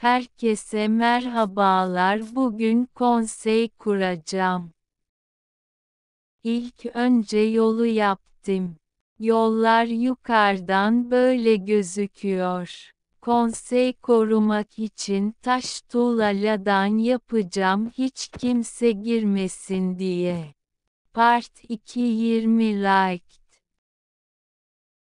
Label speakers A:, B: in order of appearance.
A: Herkese merhabalar. Bugün konsey kuracağım. İlk önce yolu yaptım. Yollar yukarıdan böyle gözüküyor. Konsey korumak için taş tuğlaladan yapacağım hiç kimse girmesin diye. Part 2 20 like